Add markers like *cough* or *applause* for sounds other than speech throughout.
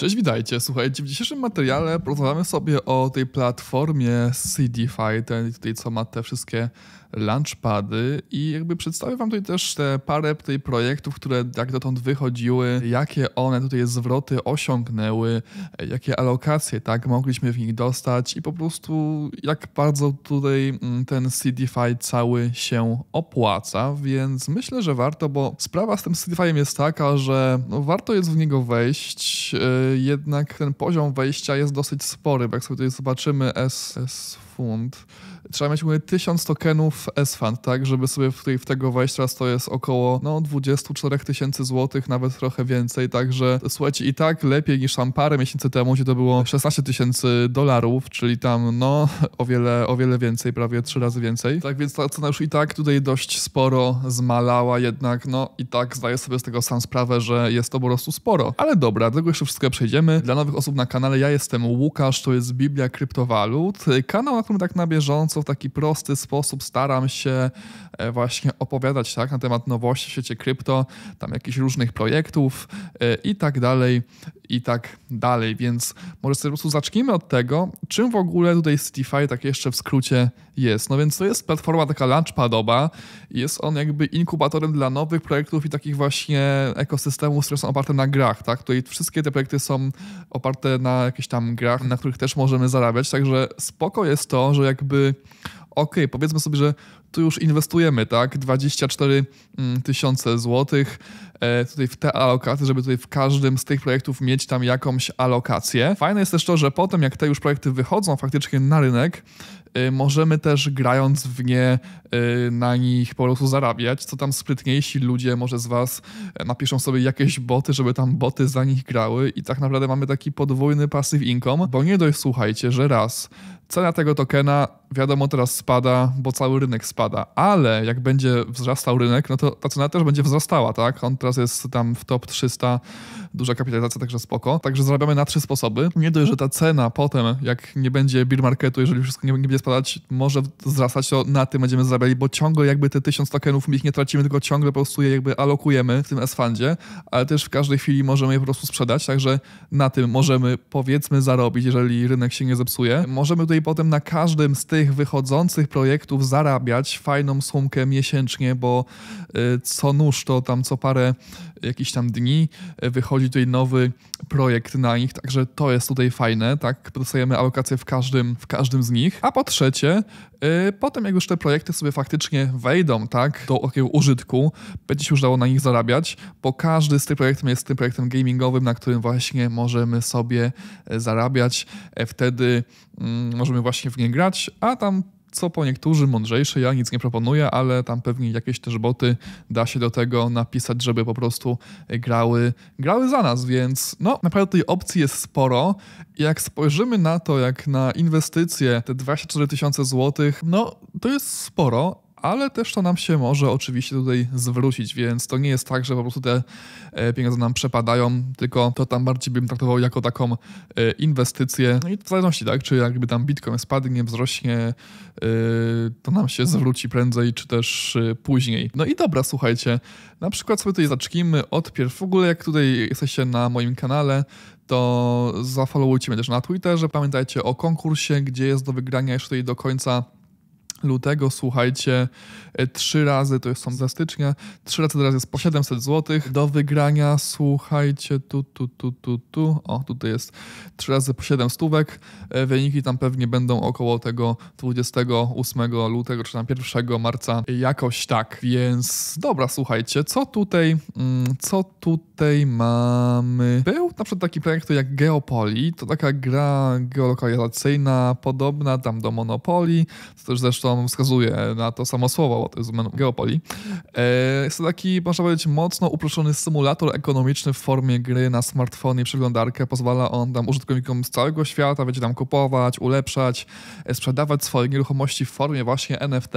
Cześć, witajcie. Słuchajcie, w dzisiejszym materiale porozmawiamy sobie o tej platformie CDFi, ten tutaj co ma te wszystkie launchpady i jakby przedstawię wam tutaj też te parę tej projektów, które jak dotąd wychodziły, jakie one tutaj zwroty osiągnęły, jakie alokacje, tak, mogliśmy w nich dostać i po prostu jak bardzo tutaj mm, ten CDFi cały się opłaca, więc myślę, że warto, bo sprawa z tym CDFi jest taka, że no warto jest w niego wejść, y, jednak ten poziom wejścia jest dosyć spory, bo jak sobie tutaj zobaczymy S, S fund, trzeba mieć mówię, 1000 tokenów s fund tak, żeby sobie w, tej, w tego wejść, teraz to jest około no, 24 tysięcy złotych, nawet trochę więcej, także słuchajcie, i tak lepiej niż tam parę miesięcy temu, gdzie to było 16 tysięcy dolarów, czyli tam no o wiele, o wiele więcej, prawie trzy razy więcej, tak więc ta cena już i tak tutaj dość sporo zmalała, jednak no i tak zdaję sobie z tego sam sprawę, że jest to po prostu sporo, ale dobra, do tego jeszcze wszystko przejdziemy. Dla nowych osób na kanale ja jestem Łukasz, to jest Biblia Kryptowalut, kanał, na którym tak na bieżąco w taki prosty sposób staram się e, właśnie opowiadać tak, na temat nowości w świecie krypto, tam jakichś różnych projektów e, i tak dalej, i tak dalej. Więc może sobie po prostu zacznijmy od tego, czym w ogóle tutaj Citify tak jeszcze w skrócie jest. No więc to jest platforma taka launchpadowa, jest on jakby inkubatorem dla nowych projektów i takich właśnie ekosystemów, które są oparte na grach, tak? Tutaj wszystkie te projekty są oparte na jakichś tam grach, na których też możemy zarabiać, także spoko jest to, że jakby ok, powiedzmy sobie, że tu już inwestujemy, tak, 24 mm, tysiące złotych e, tutaj w te alokacje, żeby tutaj w każdym z tych projektów mieć tam jakąś alokację. Fajne jest też to, że potem jak te już projekty wychodzą faktycznie na rynek, Y, możemy też grając w nie y, na nich po prostu zarabiać, co tam sprytniejsi ludzie może z was e, napiszą sobie jakieś boty, żeby tam boty za nich grały i tak naprawdę mamy taki podwójny passive income, bo nie dość słuchajcie, że raz cena tego tokena wiadomo teraz spada, bo cały rynek spada, ale jak będzie wzrastał rynek, no to ta cena też będzie wzrastała, tak? On teraz jest tam w top 300 duża kapitalizacja, także spoko. Także zarabiamy na trzy sposoby. Nie dość, że ta cena potem, jak nie będzie beer marketu, jeżeli wszystko nie, nie będzie spadać, może wzrastać, to na tym będziemy zarabiali, bo ciągle jakby te tysiąc tokenów my ich nie tracimy, tylko ciągle po prostu je jakby alokujemy w tym S-fundzie, ale też w każdej chwili możemy je po prostu sprzedać, także na tym możemy powiedzmy zarobić, jeżeli rynek się nie zepsuje. Możemy tutaj potem na każdym z tych wychodzących projektów zarabiać fajną sumkę miesięcznie, bo y, co nóż to tam co parę jakichś tam dni wychodzi tutaj nowy projekt na nich, także to jest tutaj fajne, tak? Dostajemy alokację w każdym, w każdym z nich. A po trzecie, yy, potem jak już te projekty sobie faktycznie wejdą, tak, do takiego użytku, będzie się już dało na nich zarabiać, bo każdy z tych projektów jest tym projektem gamingowym, na którym właśnie możemy sobie e, zarabiać. E, wtedy yy, możemy właśnie w nie grać, a tam co po niektórzy mądrzejszy, ja nic nie proponuję, ale tam pewnie jakieś też boty da się do tego napisać, żeby po prostu grały, grały za nas, więc no naprawdę tej opcji jest sporo. Jak spojrzymy na to, jak na inwestycje, te 24 tysiące złotych, no to jest sporo, ale też to nam się może oczywiście tutaj zwrócić, więc to nie jest tak, że po prostu te e, pieniądze nam przepadają, tylko to tam bardziej bym traktował jako taką e, inwestycję. No i w zależności, tak, czy jakby tam bitcoin spadnie, wzrośnie, e, to nam się zwróci prędzej, czy też później. No i dobra, słuchajcie, na przykład sobie tutaj zaczkimy od W ogóle jak tutaj jesteście na moim kanale, to zafollowujcie mnie też na Twitterze. Pamiętajcie o konkursie, gdzie jest do wygrania jeszcze tutaj do końca lutego, słuchajcie, e, trzy razy, to jest są za stycznia, trzy razy teraz jest po 700 zł. Do wygrania, słuchajcie, tu, tu, tu, tu, tu, o, tutaj jest trzy razy po 7 stówek. E, wyniki tam pewnie będą około tego 28 lutego, czy tam 1 marca, jakoś tak. Więc dobra, słuchajcie, co tutaj, mm, co tutaj mamy? Był na przykład taki projekt jak Geopoli, to taka gra geolokalizacyjna, podobna tam do Monopoli, to też zresztą zresztą wskazuje na to samo słowo, bo to jest Geopoli. E, jest to taki, można powiedzieć, mocno uproszczony symulator ekonomiczny w formie gry na smartfonie, przeglądarkę. Pozwala on tam użytkownikom z całego świata, będzie tam kupować, ulepszać, e, sprzedawać swoje nieruchomości w formie właśnie NFT,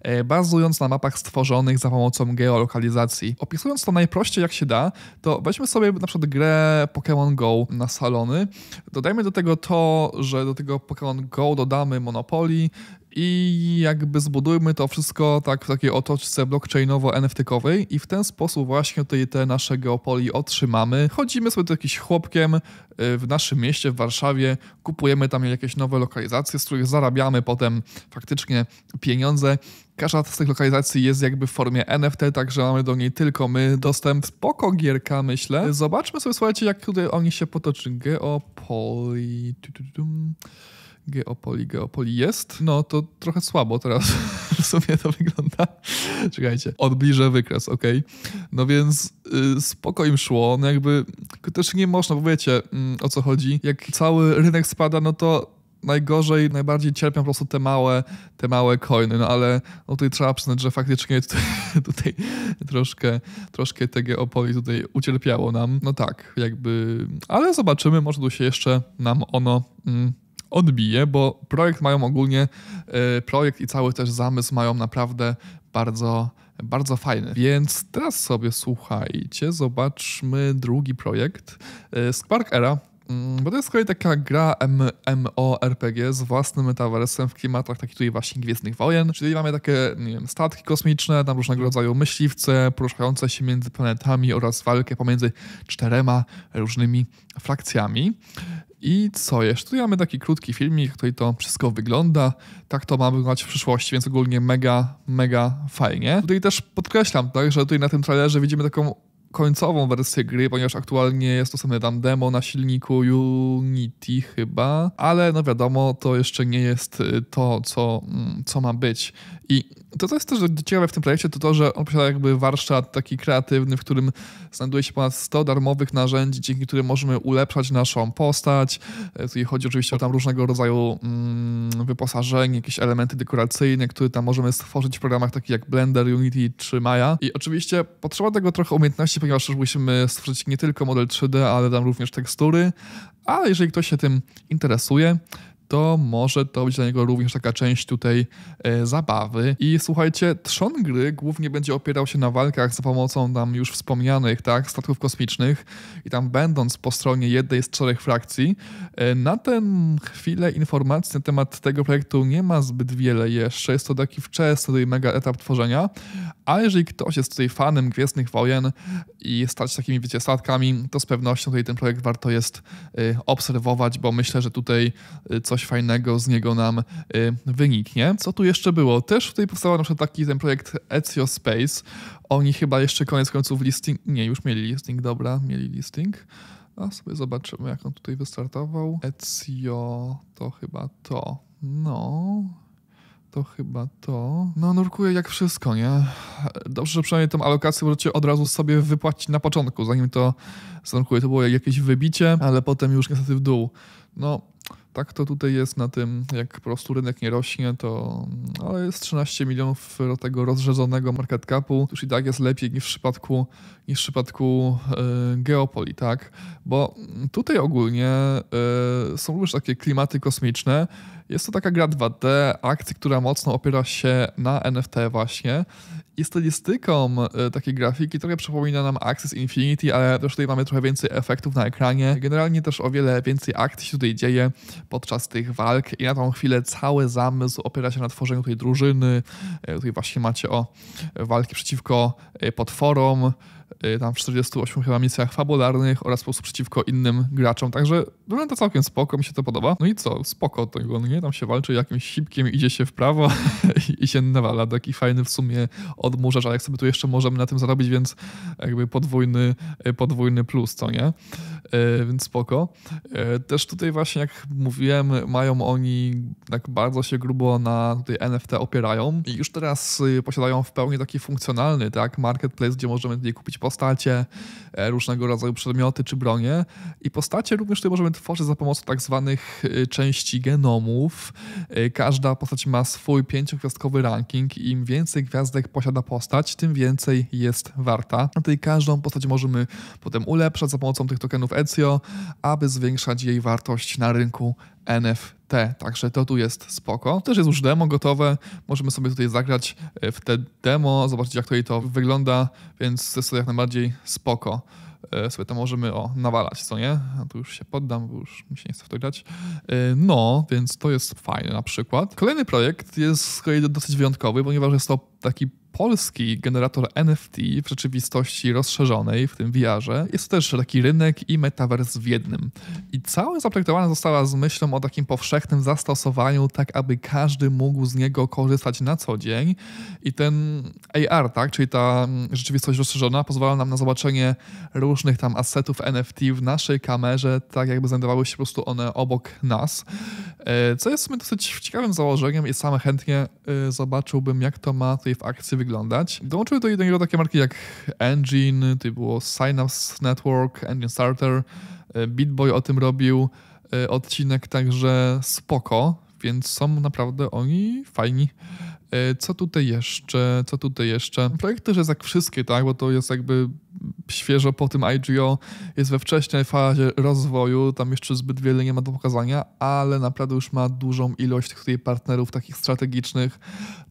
e, bazując na mapach stworzonych za pomocą geolokalizacji. Opisując to najprościej jak się da, to weźmy sobie na przykład grę Pokémon Go na salony. Dodajmy do tego to, że do tego Pokémon Go dodamy Monopoly, i jakby zbudujmy to wszystko tak w takiej otoczce blockchainowo-NFT-kowej i w ten sposób właśnie tutaj te nasze geopoli otrzymamy. Chodzimy sobie do jakiś chłopkiem y, w naszym mieście, w Warszawie, kupujemy tam jakieś nowe lokalizacje, z których zarabiamy potem faktycznie pieniądze. Każda z tych lokalizacji jest jakby w formie NFT, także mamy do niej tylko my dostęp. Spoko gierka, myślę. Zobaczmy sobie, słuchajcie, jak tutaj oni się potoczy. Geopoli... Geopoli, Geopoli jest. No to trochę słabo teraz *laughs* w sumie to wygląda. Czekajcie, odbliżę wykres, ok? No więc yy, spoko im szło, no jakby też nie można, bo wiecie mm, o co chodzi. Jak cały rynek spada, no to najgorzej, najbardziej cierpią po prostu te małe, te małe coiny, no ale no tutaj trzeba przyznać, że faktycznie *laughs* tutaj, tutaj troszkę, troszkę te geopoli tutaj ucierpiało nam. No tak, jakby, ale zobaczymy, może tu się jeszcze nam ono mm, odbije, bo projekt mają ogólnie, e, projekt i cały też zamysł mają naprawdę bardzo, bardzo fajny. Więc teraz sobie słuchajcie, zobaczmy drugi projekt e, Spark Era. Mm, bo to jest z kolei taka gra MMORPG z własnym metaversem w klimatach takich tutaj właśnie Gwiezdnych Wojen, czyli mamy takie, nie wiem, statki kosmiczne, tam różnego mhm. rodzaju myśliwce poruszające się między planetami oraz walkę pomiędzy czterema różnymi frakcjami. I co jeszcze? Tu mamy taki krótki filmik, jak tutaj to wszystko wygląda. Tak to ma wyglądać w przyszłości, więc ogólnie mega, mega fajnie. Tutaj też podkreślam, tak, że tutaj na tym trailerze widzimy taką końcową wersję gry, ponieważ aktualnie jest same tam demo na silniku Unity chyba, ale no wiadomo, to jeszcze nie jest y, to, co, mm, co ma być. I to, co jest też ciekawe w tym projekcie, to to, że on posiada jakby warsztat taki kreatywny, w którym znajduje się ponad 100 darmowych narzędzi, dzięki którym możemy ulepszać naszą postać. E, tutaj chodzi oczywiście o tam różnego rodzaju mm, wyposażenie, jakieś elementy dekoracyjne, które tam możemy stworzyć w programach takich jak Blender, Unity czy Maya. I oczywiście potrzeba tego trochę umiejętności, ponieważ musimy stworzyć nie tylko model 3D, ale tam również tekstury. Ale jeżeli ktoś się tym interesuje, to może to być dla niego również taka część tutaj e, zabawy. I słuchajcie, trzon gry głównie będzie opierał się na walkach za pomocą tam już wspomnianych, tak, statków kosmicznych i tam będąc po stronie jednej z czterech frakcji. E, na tę chwilę informacji na temat tego projektu nie ma zbyt wiele jeszcze, jest to taki wczesny mega etap tworzenia, a jeżeli ktoś jest tutaj fanem Gwiezdnych Wojen i stać takimi, wiecie, statkami, to z pewnością tutaj ten projekt warto jest y, obserwować, bo myślę, że tutaj y, coś fajnego z niego nam y, wyniknie. Co tu jeszcze było? Też tutaj powstał na przykład taki ten projekt Ezio Space. Oni chyba jeszcze koniec końców listing... Nie, już mieli listing, dobra, mieli listing. A sobie zobaczymy, jak on tutaj wystartował. Ezio to chyba to. No, to chyba to. No, nurkuję jak wszystko, nie? Dobrze, że przynajmniej tą alokację możecie od razu sobie wypłacić na początku, zanim to zanurkuje, To było jakieś wybicie, ale potem już niestety w dół. No, tak to tutaj jest na tym, jak po prostu rynek nie rośnie, to ale jest 13 milionów tego rozrzedzonego market capu. Już i tak jest lepiej niż w przypadku niż w przypadku e, Geopoli, tak? Bo tutaj ogólnie e, są już takie klimaty kosmiczne. Jest to taka gra 2D, akcji, która mocno opiera się na NFT właśnie i stylistyką e, takiej grafiki trochę przypomina nam Axis Infinity, ale też tutaj mamy trochę więcej efektów na ekranie. Generalnie też o wiele więcej akcji się tutaj dzieje podczas tych walk i na tą chwilę cały zamysł opiera się na tworzeniu tej drużyny. Tutaj właśnie macie o walki przeciwko potworom, Y, tam w 48 chyba misjach fabularnych oraz po prostu przeciwko innym graczom, także wygląda całkiem spoko, mi się to podoba. No i co, spoko tego, nie? Tam się walczy jakimś sipkiem, idzie się w prawo *laughs* i się nawala, taki fajny w sumie odmurzacz, ale jak sobie tu jeszcze możemy na tym zarobić, więc jakby podwójny, y, podwójny plus, co nie? E, więc spoko. E, też tutaj właśnie, jak mówiłem, mają oni, tak bardzo się grubo na tutaj NFT opierają i już teraz y, posiadają w pełni taki funkcjonalny, tak, marketplace, gdzie możemy tutaj kupić postacie, e, różnego rodzaju przedmioty czy bronie i postacie również tutaj możemy tworzyć za pomocą tak zwanych y, części genomów. Każda postać ma swój pięciogwiazdkowy ranking i im więcej gwiazdek posiada postać, tym więcej jest warta. Tutaj każdą postać możemy potem ulepszać za pomocą tych tokenów Ezio, aby zwiększać jej wartość na rynku NFT. Także to tu jest spoko. Też jest już demo gotowe. Możemy sobie tutaj zagrać e, w te demo, zobaczyć jak tutaj to wygląda, więc jest to jak najbardziej spoko e, sobie to możemy o, nawalać, co nie? A tu już się poddam, bo już mi się nie chce w to grać. E, no, więc to jest fajne na przykład. Kolejny projekt jest z kolei dosyć wyjątkowy, ponieważ jest to taki polski generator NFT w rzeczywistości rozszerzonej, w tym VR-ze, jest też taki rynek i metavers w jednym. I cała zaprojektowana została z myślą o takim powszechnym zastosowaniu, tak aby każdy mógł z niego korzystać na co dzień. I ten AR, tak, czyli ta mm, rzeczywistość rozszerzona, pozwala nam na zobaczenie różnych tam asetów NFT w naszej kamerze, tak jakby znajdowały się po prostu one obok nas. E, co jest w sumie dosyć ciekawym założeniem i sam chętnie y, zobaczyłbym, jak to ma tutaj w akcji wyglądać. Dołączyły do jednego takie marki jak Engine, to było Synapse Network, Engine Starter, e, BitBoy o tym robił e, odcinek, także spoko, więc są naprawdę oni fajni. E, co tutaj jeszcze? Co tutaj jeszcze? Projekt też jest jak wszystkie, tak? Bo to jest jakby świeżo po tym IGO, jest we wcześniej fazie rozwoju, tam jeszcze zbyt wiele nie ma do pokazania, ale naprawdę już ma dużą ilość tych tutaj partnerów takich strategicznych,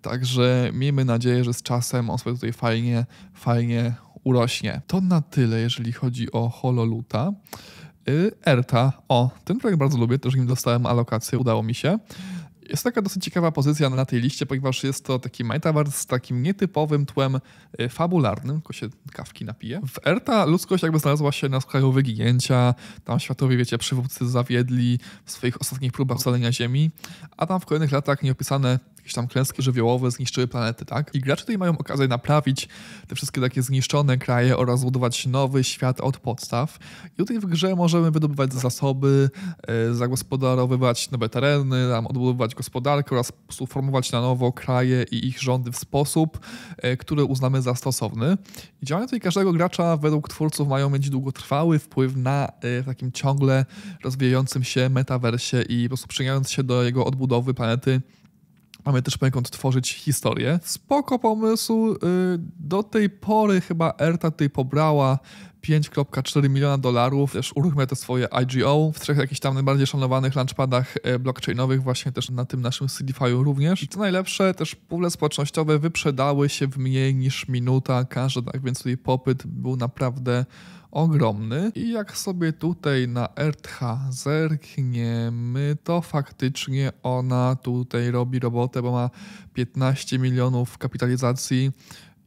także miejmy nadzieję, że z czasem on sobie tutaj fajnie, fajnie urośnie. To na tyle, jeżeli chodzi o Hololuta. Y, Erta. O, ten projekt bardzo lubię, też nim dostałem alokację, udało mi się. Jest taka dosyć ciekawa pozycja na tej liście, ponieważ jest to taki metaverse z takim nietypowym tłem e, fabularnym, tylko się kawki napije. W Erta ludzkość jakby znalazła się na skraju wyginięcia, tam światowi, wiecie, przywódcy zawiedli w swoich ostatnich próbach ocalenia Ziemi, a tam w kolejnych latach nieopisane jakieś tam klęski żywiołowe zniszczyły planety, tak? I gracze tutaj mają okazję naprawić te wszystkie takie zniszczone kraje oraz budować nowy świat od podstaw. I tutaj w grze możemy wydobywać zasoby, e, zagospodarowywać nowe tereny, tam odbudowywać gospodarkę oraz formować na nowo kraje i ich rządy w sposób, e, który uznamy za stosowny. I działania tutaj każdego gracza według twórców mają mieć długotrwały wpływ na e, takim ciągle rozwijającym się metaversie i po prostu przyczyniając się do jego odbudowy planety Mamy też poniekąd tworzyć historię. Spoko pomysł. Y, do tej pory chyba ERTA tutaj pobrała 5,4 miliona dolarów. Też uruchamia te swoje IGO w trzech jakichś tam najbardziej szanowanych launchpadach e, blockchainowych, właśnie też na tym naszym Seedify'u również. I co najlepsze, też pule społecznościowe wyprzedały się w mniej niż minuta każda, tak więc tutaj popyt był naprawdę ogromny i jak sobie tutaj na RTH zerkniemy, to faktycznie ona tutaj robi robotę, bo ma 15 milionów kapitalizacji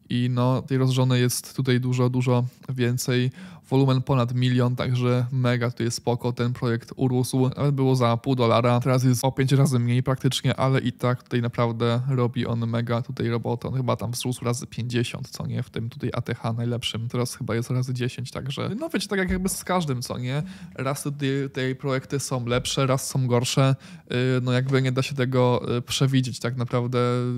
i no tej rozrzonej jest tutaj dużo, dużo więcej wolumen ponad milion, także mega Tu jest spoko, ten projekt urósł. Ale było za pół dolara, teraz jest o 5 razy mniej praktycznie, ale i tak tutaj naprawdę robi on mega tutaj robotę. On chyba tam wzrósł razy 50, co nie? W tym tutaj ATH najlepszym. Teraz chyba jest razy 10, także no wiecie, tak jakby z każdym, co nie? Raz te, te projekty są lepsze, raz są gorsze. Y, no jakby nie da się tego y, przewidzieć tak naprawdę, y,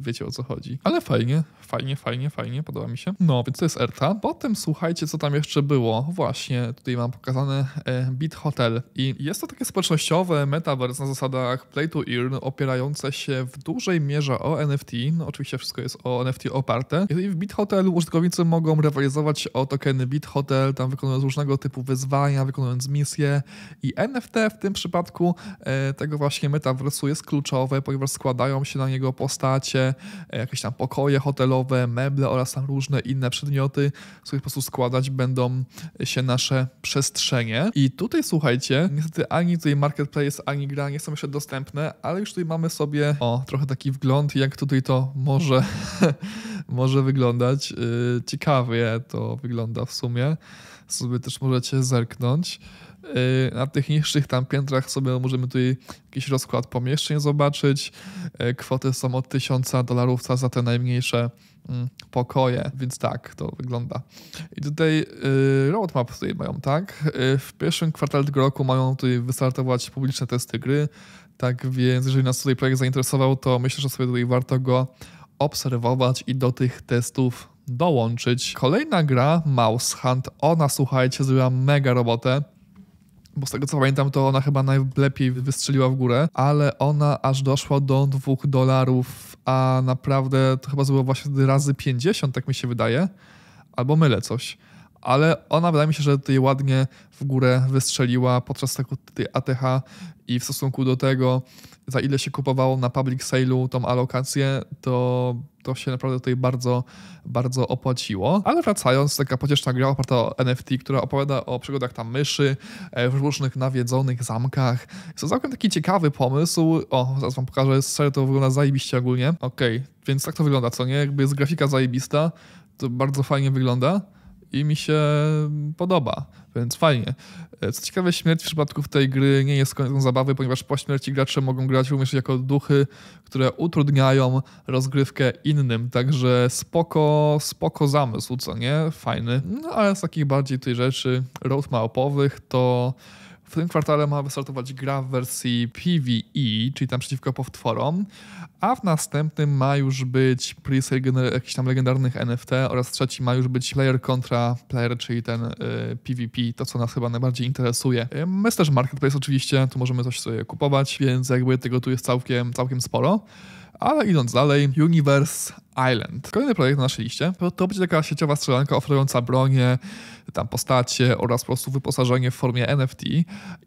wiecie o co chodzi. Ale fajnie, fajnie, fajnie, fajnie, podoba mi się. No, więc to jest RTA. Potem słuchajcie, co tam jeszcze było było, właśnie tutaj mam pokazane e, Bit Hotel i jest to takie społecznościowe metaverse na zasadach play to earn opierające się w dużej mierze o NFT, no oczywiście wszystko jest o NFT oparte i w Bit Hotel użytkownicy mogą rywalizować o tokeny Bit Hotel, tam wykonując różnego typu wyzwania, wykonując misje i NFT w tym przypadku e, tego właśnie metaversu jest kluczowe, ponieważ składają się na niego postacie, e, jakieś tam pokoje hotelowe, meble oraz tam różne inne przedmioty, z których po prostu składać będą się nasze przestrzenie. I tutaj słuchajcie, niestety ani tutaj marketplace, ani gra nie są jeszcze dostępne, ale już tutaj mamy sobie o, trochę taki wgląd, jak tutaj to może, *laughs* może wyglądać. Y, ciekawie to wygląda w sumie sobie też możecie zerknąć. Y, na tych niższych tam piętrach sobie możemy tutaj jakiś rozkład pomieszczeń zobaczyć. Y, kwoty są od 1000 dolarów za te najmniejsze mm, pokoje, więc tak to wygląda. I tutaj y, roadmap tutaj mają, tak? W pierwszym kwartale tego roku mają tutaj wystartować publiczne testy gry, tak więc jeżeli nas tutaj projekt zainteresował, to myślę, że sobie tutaj warto go obserwować i do tych testów dołączyć. Kolejna gra Mouse Hunt. Ona, słuchajcie, zrobiła mega robotę bo z tego co pamiętam, to ona chyba najlepiej wystrzeliła w górę, ale ona aż doszła do 2 dolarów, a naprawdę to chyba zrobiło właśnie razy 50, tak mi się wydaje, albo mylę coś ale ona wydaje mi się, że tutaj ładnie w górę wystrzeliła podczas tego tej ATH i w stosunku do tego, za ile się kupowało na public sale'u tą alokację, to, to się naprawdę tutaj bardzo, bardzo opłaciło. Ale wracając, taka pocieszna gra oparta o NFT, która opowiada o przygodach tam myszy e, w różnych nawiedzonych zamkach. Jest to całkiem taki ciekawy pomysł. O, zaraz wam pokażę, serio to wygląda zajebiście ogólnie. Okej, okay, więc tak to wygląda, co nie? Jakby jest grafika zajebista, to bardzo fajnie wygląda i mi się podoba, więc fajnie. E, co ciekawe, śmierć w przypadku tej gry nie jest koniec zabawy, ponieważ po śmierci gracze mogą grać również jako duchy, które utrudniają rozgrywkę innym, także spoko, spoko zamysł, co nie? Fajny. No ale z takich bardziej tej rzeczy roadmapowych to w tym kwartale ma wystartować gra w wersji PvE, czyli tam przeciwko potworom, a w następnym ma już być presale jakichś tam legendarnych NFT oraz trzeci ma już być player contra player, czyli ten y, PvP, to co nas chyba najbardziej interesuje. Jest y, też marketplace oczywiście, tu możemy coś sobie kupować, więc jakby tego tu jest całkiem, całkiem sporo. Ale idąc dalej, Universe Island. Kolejny projekt na naszej liście to, będzie taka sieciowa strzelanka oferująca bronię, tam postacie oraz po prostu wyposażenie w formie NFT.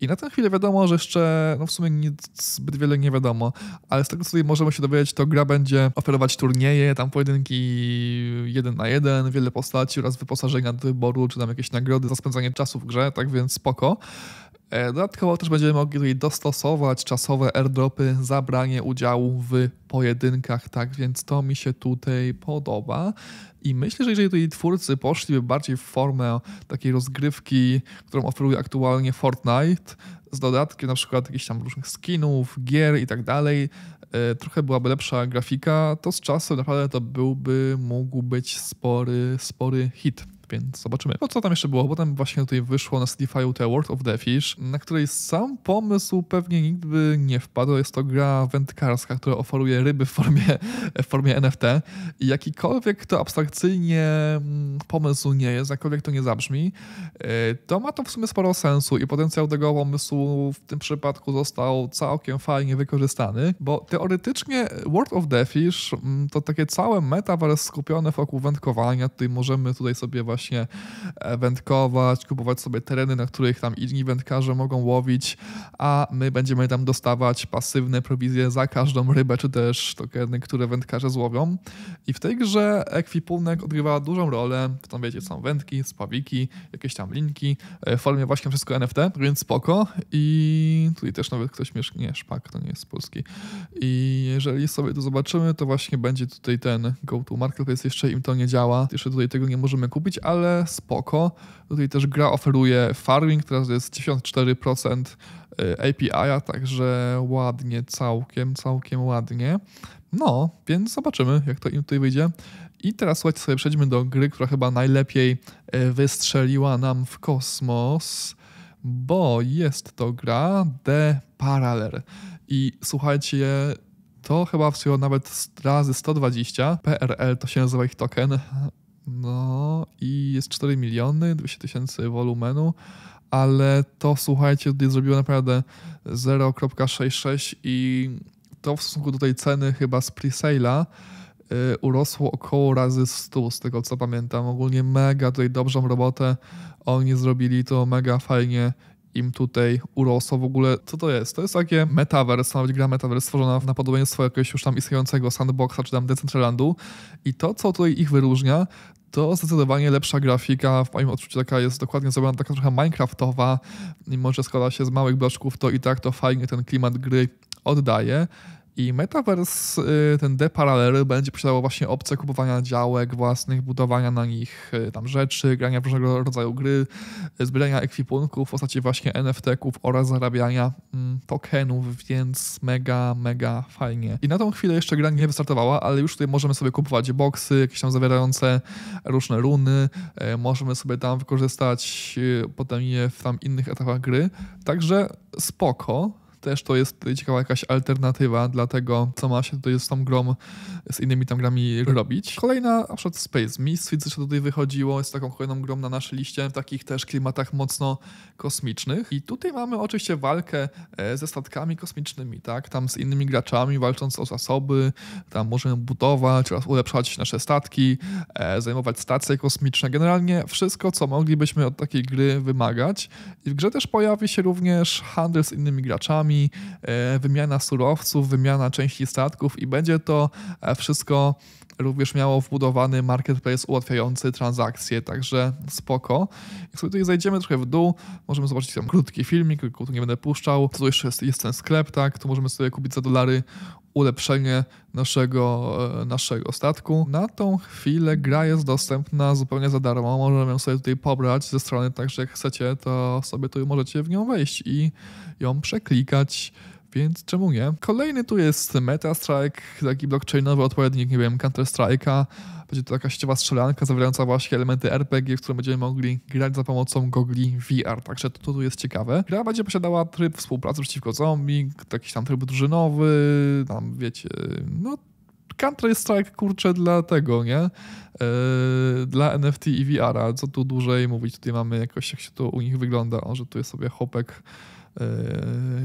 I na tę chwilę wiadomo, że jeszcze no w sumie nic, zbyt wiele nie wiadomo, ale z tego co tutaj możemy się dowiedzieć, to gra będzie oferować turnieje, tam pojedynki jeden na jeden, wiele postaci oraz wyposażenia do wyboru, czy tam jakieś nagrody za spędzanie czasu w grze, tak więc spoko. E, dodatkowo też będziemy mogli tutaj dostosować czasowe airdropy zabranie udziału w pojedynkach, tak więc to mi się tutaj podoba. I myślę, że jeżeli tutaj twórcy poszliby bardziej w formę takiej rozgrywki, którą oferuje aktualnie Fortnite, z dodatkiem na przykład jakichś tam różnych skinów, gier i tak dalej, e, trochę byłaby lepsza grafika, to z czasem naprawdę to byłby, mógł być spory, spory hit więc zobaczymy. No co tam jeszcze było? Bo tam właśnie tutaj wyszło na Steamie The World of the Fish, na której sam pomysł pewnie nikt by nie wpadł. Jest to gra wędkarska, która oferuje ryby w formie, w formie NFT. I jakikolwiek to abstrakcyjnie mm, pomysł nie jest, jakkolwiek to nie zabrzmi, e, to ma to w sumie sporo sensu i potencjał tego pomysłu w tym przypadku został całkiem fajnie wykorzystany, bo teoretycznie World of the Fish mm, to takie całe metaverse skupione wokół wędkowania. Tutaj możemy tutaj sobie właśnie właśnie wędkować, kupować sobie tereny, na których tam inni wędkarze mogą łowić, a my będziemy tam dostawać pasywne prowizje za każdą rybę, czy też tokeny, które wędkarze złowią. I w tej grze ekwipunek odgrywa dużą rolę. Tam wiecie, są wędki, spawiki, jakieś tam linki, e, w formie właśnie wszystko NFT, więc spoko. I tutaj też nawet ktoś mieszka, nie, szpak, to nie jest polski. I jeżeli sobie to zobaczymy, to właśnie będzie tutaj ten go to jest jeszcze im to nie działa, jeszcze tutaj tego nie możemy kupić, a ale spoko. Tutaj też gra oferuje farming, teraz jest 94% y, API-a, także ładnie, całkiem, całkiem ładnie. No, więc zobaczymy, jak to im tutaj wyjdzie. I teraz słuchajcie sobie, przejdźmy do gry, która chyba najlepiej y, wystrzeliła nam w kosmos, bo jest to gra The Parallel. I słuchajcie, to chyba wstrzymał nawet razy 120. PRL to się nazywa ich token. No i jest 4 miliony, 200 tysięcy wolumenu, ale to słuchajcie, zrobiło naprawdę 0.66 i to w stosunku do tej ceny chyba z presale'a yy, urosło około razy 100 z tego co pamiętam. Ogólnie mega tutaj dobrą robotę oni zrobili, to mega fajnie im tutaj urosło w ogóle. Co to jest? To jest takie metaverse, ma być gra metaverse stworzona na podobieństwo jakiegoś już tam istniejącego sandboxa czy tam Decentralandu i to, co tutaj ich wyróżnia, to zdecydowanie lepsza grafika, w moim odczuciu taka jest dokładnie zrobiona, taka trochę minecraftowa, mimo że składa się z małych bloczków, to i tak to fajnie ten klimat gry oddaje. I Metaverse, y, ten d będzie posiadał właśnie opcję kupowania działek własnych, budowania na nich y, tam rzeczy, grania w różnego rodzaju gry, y, zbierania ekwipunków w postaci właśnie NFT-ków oraz zarabiania mm, tokenów, więc mega, mega fajnie. I na tą chwilę jeszcze gra nie wystartowała, ale już tutaj możemy sobie kupować boxy, jakieś tam zawierające różne runy, możemy sobie tam wykorzystać potem je w tam innych etapach gry, także spoko, też to jest ciekawa jakaś alternatywa dla tego, co ma się tutaj z tą grą, z innymi tam grami robić. Kolejna, na przykład Space Misfits, co tutaj wychodziło, jest taką kolejną grą na naszej liście, w takich też klimatach mocno kosmicznych. I tutaj mamy oczywiście walkę e, ze statkami kosmicznymi, tak, tam z innymi graczami, walcząc o zasoby, tam możemy budować oraz ulepszać nasze statki, e, zajmować stacje kosmiczne, generalnie wszystko, co moglibyśmy od takiej gry wymagać. I w grze też pojawi się również handel z innymi graczami, E, wymiana surowców, wymiana części statków i będzie to e, wszystko również miało wbudowany marketplace ułatwiający transakcje, także spoko. Jak sobie tutaj zajdziemy trochę w dół, możemy zobaczyć tam krótki filmik, tu nie będę puszczał. Tu jeszcze jest, jest ten sklep, tak, tu możemy sobie kupić za dolary ulepszenie naszego, e, naszego statku. Na tą chwilę gra jest dostępna zupełnie za darmo. Możemy ją sobie tutaj pobrać ze strony, także jak chcecie, to sobie tu możecie w nią wejść i ją przeklikać więc czemu nie? Kolejny tu jest Metastrike, taki blockchainowy odpowiednik, nie wiem, Counter-Strike'a. Będzie to taka sieciowa strzelanka zawierająca właśnie elementy RPG, w które będziemy mogli grać za pomocą gogli VR, także to, tu jest ciekawe. Gra będzie posiadała tryb współpracy przeciwko zombie, jakiś tam tryb drużynowy, tam wiecie, no Counter Strike, kurczę, dla tego, nie? E, dla NFT i VR-a, co tu dłużej mówić, tutaj mamy jakoś, jak się to u nich wygląda, o, że tu jest sobie chopek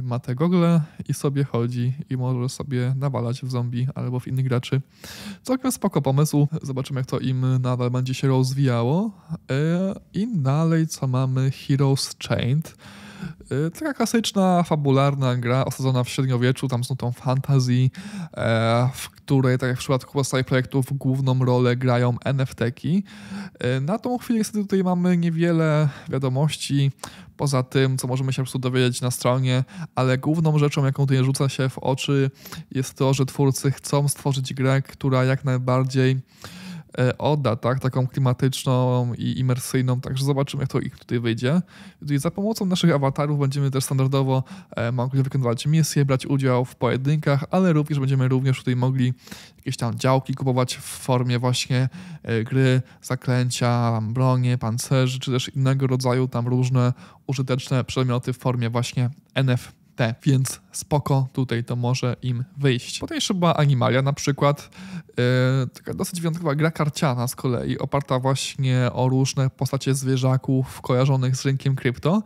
ma te gogle i sobie chodzi i może sobie nawalać w zombie albo w innych graczy. Całkiem spoko pomysł. Zobaczymy, jak to im nadal będzie się rozwijało. E, I dalej, co mamy? Heroes Chained Y, taka klasyczna, fabularna gra osadzona w średniowieczu, tam są tą fantazji, e, w której, tak jak w przypadku pozostałych projektów, główną rolę grają NFT-ki. Y, na tą chwilę niestety tutaj mamy niewiele wiadomości, poza tym, co możemy się po prostu dowiedzieć na stronie, ale główną rzeczą, jaką tutaj rzuca się w oczy, jest to, że twórcy chcą stworzyć grę, która jak najbardziej E, Oda, tak, taką klimatyczną i imersyjną, także zobaczymy, jak to ich tutaj wyjdzie. I za pomocą naszych awatarów będziemy też standardowo e, mogli wykonywać misje, brać udział w pojedynkach, ale również będziemy również tutaj mogli jakieś tam działki kupować w formie właśnie e, gry, zaklęcia, bronie, pancerzy, czy też innego rodzaju tam różne użyteczne przedmioty w formie właśnie NFT te, więc spoko, tutaj to może im wyjść. Potem jeszcze była Animalia na przykład, yy, taka dosyć wyjątkowa gra karciana z kolei, oparta właśnie o różne postacie zwierzaków kojarzonych z rynkiem krypto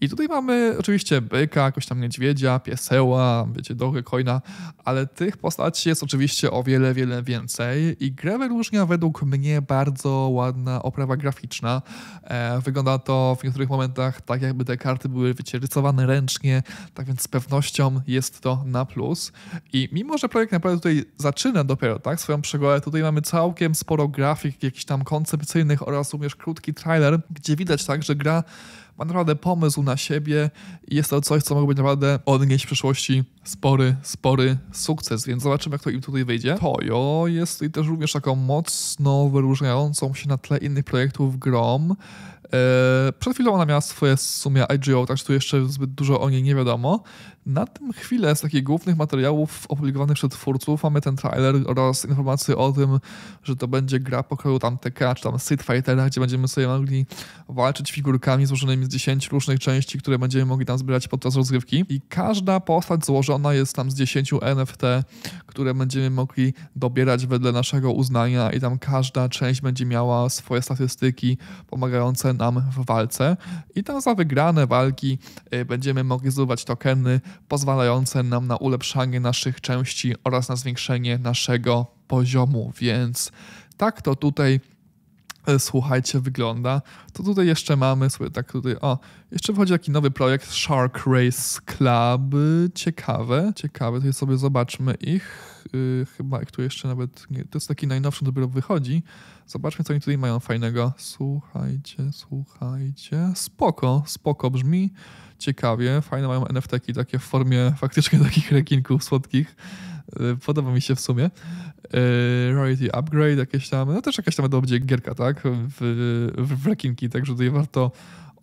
i tutaj mamy oczywiście byka, jakoś tam niedźwiedzia, pieseła, wiecie, dory, kojna, ale tych postaci jest oczywiście o wiele, wiele więcej i grę wyróżnia według mnie bardzo ładna oprawa graficzna. E, wygląda to w niektórych momentach tak, jakby te karty były, wiecie, rysowane ręcznie, tak więc z pewnością jest to na plus. I mimo, że projekt naprawdę tutaj zaczyna dopiero, tak, swoją przygodę, tutaj mamy całkiem sporo grafik jakichś tam koncepcyjnych oraz również krótki trailer, gdzie widać tak, że gra ma naprawdę pomysł na siebie i jest to coś, co mogłoby naprawdę odnieść w przyszłości spory, spory sukces, więc zobaczymy, jak to im tutaj wyjdzie. Toyo jest i też również taką mocno wyróżniającą się na tle innych projektów grom. Eee, przed chwilą ona miała swoje sumie IGO, także tu jeszcze zbyt dużo o niej nie wiadomo. Na tym chwilę z takich głównych materiałów opublikowanych przez twórców mamy ten trailer oraz informacje o tym, że to będzie gra pokoju tam TK czy tam Street Fightera, gdzie będziemy sobie mogli walczyć figurkami złożonymi z 10 różnych części, które będziemy mogli tam zbierać podczas rozgrywki. I każda postać złożona jest tam z 10 NFT, które będziemy mogli dobierać wedle naszego uznania i tam każda część będzie miała swoje statystyki pomagające nam w walce. I tam za wygrane walki y, będziemy mogli zdobywać tokeny, pozwalające nam na ulepszanie naszych części oraz na zwiększenie naszego poziomu, więc tak to tutaj e, słuchajcie, wygląda. To tutaj jeszcze mamy, sobie tak tutaj, o, jeszcze wchodzi taki nowy projekt Shark Race Club. Ciekawe, ciekawe, tutaj sobie zobaczmy ich. Yy, chyba ich tu jeszcze nawet, nie, to jest taki najnowszy, dopiero wychodzi. Zobaczmy, co oni tutaj mają fajnego. Słuchajcie, słuchajcie, spoko, spoko brzmi ciekawie. Fajne mają NFT-ki takie w formie faktycznie *laughs* takich rekinków słodkich. E, podoba mi się w sumie. E, Royalty Upgrade jakieś tam, no też jakaś tam będzie gierka, tak? W, w, w rekinki, także tutaj warto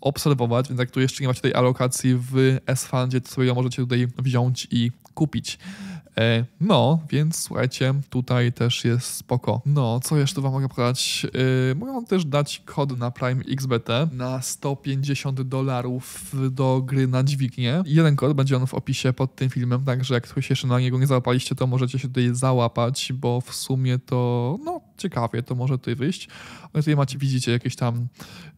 obserwować, więc jak tu jeszcze nie macie tej alokacji w S-Fundzie, to sobie ją możecie tutaj wziąć i kupić. E, no, więc słuchajcie, tutaj też jest spoko. No, co jeszcze wam mogę pokazać? Yy, e, mogę też dać kod na Prime XBT na 150 dolarów do gry na dźwignię. Jeden kod będzie on w opisie pod tym filmem, także jak ktoś jeszcze na niego nie załapaliście, to możecie się tutaj załapać, bo w sumie to, no, ciekawie, to może tutaj wyjść. Ale tutaj macie, widzicie jakieś tam,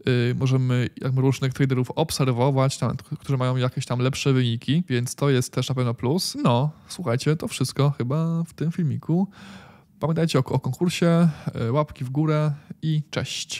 yy, możemy jakby różnych traderów obserwować, tam, którzy mają jakieś tam lepsze wyniki, więc to jest też na pewno plus. No, słuchajcie, to wszystko chyba w tym filmiku. Pamiętajcie o, o konkursie, y, łapki w górę i cześć.